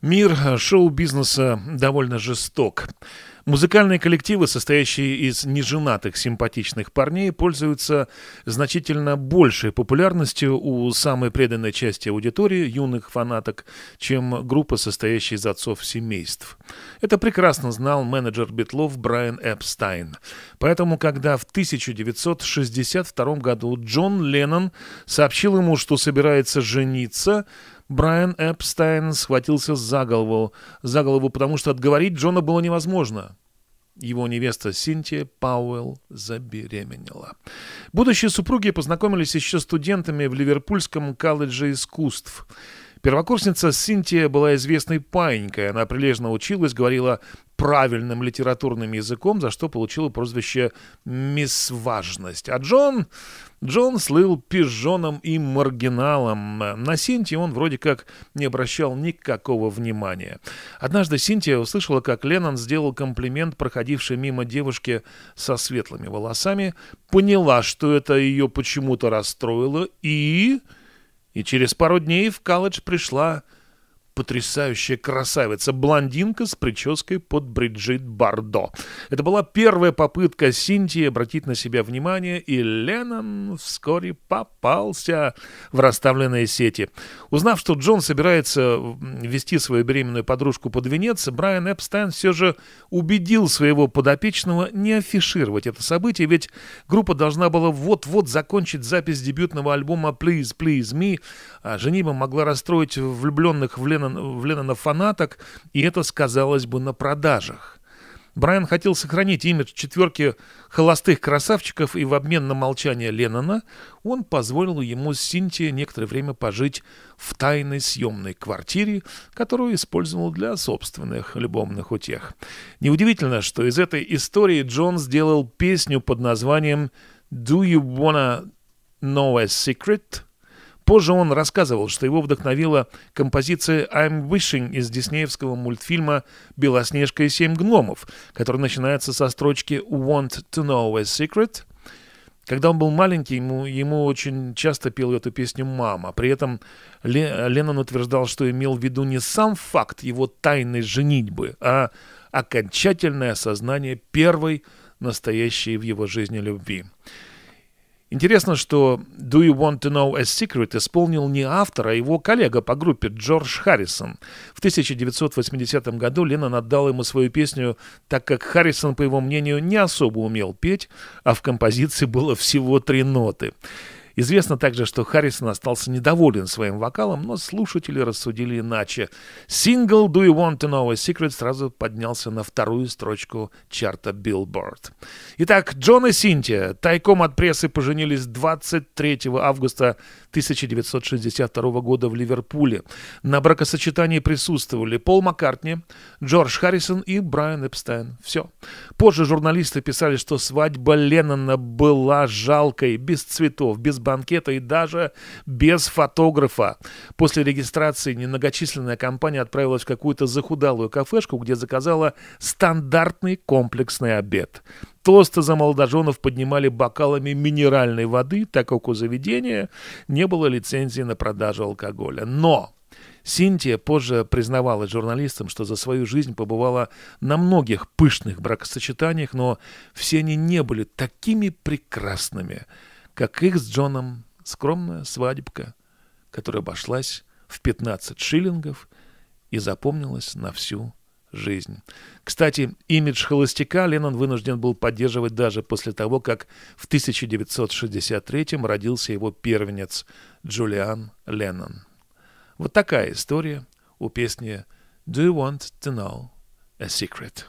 Мир шоу-бизнеса довольно жесток. Музыкальные коллективы, состоящие из неженатых симпатичных парней, пользуются значительно большей популярностью у самой преданной части аудитории юных фанаток, чем группа, состоящая из отцов семейств. Это прекрасно знал менеджер битлов Брайан Эпстайн. Поэтому, когда в 1962 году Джон Леннон сообщил ему, что собирается жениться, Брайан Эпстайн схватился за голову, за голову, потому что отговорить Джона было невозможно. Его невеста Синтия Пауэлл забеременела. Будущие супруги познакомились еще студентами в Ливерпульском колледже искусств. Первокурсница Синтия была известной паинькой. Она прилежно училась, говорила правильным литературным языком, за что получила прозвище мисс важность. А Джон... Джон слыл пижоном и маргиналом. На Синтии он вроде как не обращал никакого внимания. Однажды Синтия услышала, как Леннон сделал комплимент проходившей мимо девушке со светлыми волосами, поняла, что это ее почему-то расстроило, и... И через пару дней в колледж пришла потрясающая красавица, блондинка с прической под Бриджит Бардо. Это была первая попытка Синтии обратить на себя внимание, и Леннон вскоре попался в расставленные сети. Узнав, что Джон собирается вести свою беременную подружку под венец, Брайан Эпстайн все же убедил своего подопечного не афишировать это событие, ведь группа должна была вот-вот закончить запись дебютного альбома «Please, Please Me», а жениба могла расстроить влюбленных в Леннон в Леннона фанаток, и это сказалось бы на продажах. Брайан хотел сохранить имидж четверки холостых красавчиков, и в обмен на молчание Леннона он позволил ему с Синтией некоторое время пожить в тайной съемной квартире, которую использовал для собственных любовных утех. Неудивительно, что из этой истории Джон сделал песню под названием «Do you wanna know a secret?» Позже он рассказывал, что его вдохновила композиция «I'm Wishing» из диснеевского мультфильма «Белоснежка и семь гномов», который начинается со строчки «Want to know a secret?» Когда он был маленький, ему, ему очень часто пел эту песню мама. При этом Ле, Леннон утверждал, что имел в виду не сам факт его тайной женитьбы, а окончательное осознание первой настоящей в его жизни любви. Интересно, что «Do You Want to Know a Secret» исполнил не автор, а его коллега по группе Джордж Харрисон. В 1980 году Леннон отдал ему свою песню, так как Харрисон, по его мнению, не особо умел петь, а в композиции было всего три ноты. Известно также, что Харрисон остался недоволен своим вокалом, но слушатели рассудили иначе. Сингл «Do You Want to Know a Secret» сразу поднялся на вторую строчку чарта Billboard. Итак, Джон и Синтия тайком от прессы поженились 23 августа 1962 года в Ливерпуле. На бракосочетании присутствовали Пол Маккартни, Джордж Харрисон и Брайан Эпстайн. Все. Позже журналисты писали, что свадьба Леннона была жалкой, без цветов, без банкета и даже без фотографа. После регистрации немногочисленная компания отправилась в какую-то захудалую кафешку, где заказала стандартный комплексный обед. Тосты за молодоженов поднимали бокалами минеральной воды, так как у заведения не было лицензии на продажу алкоголя. Но Синтия позже признавалась журналистам, что за свою жизнь побывала на многих пышных бракосочетаниях, но все они не были такими прекрасными, как их с Джоном скромная свадебка, которая обошлась в 15 шиллингов и запомнилась на всю жизнь. Кстати, имидж холостяка Леннон вынужден был поддерживать даже после того, как в 1963-м родился его первенец Джулиан Леннон. Вот такая история у песни «Do you want to know a secret?»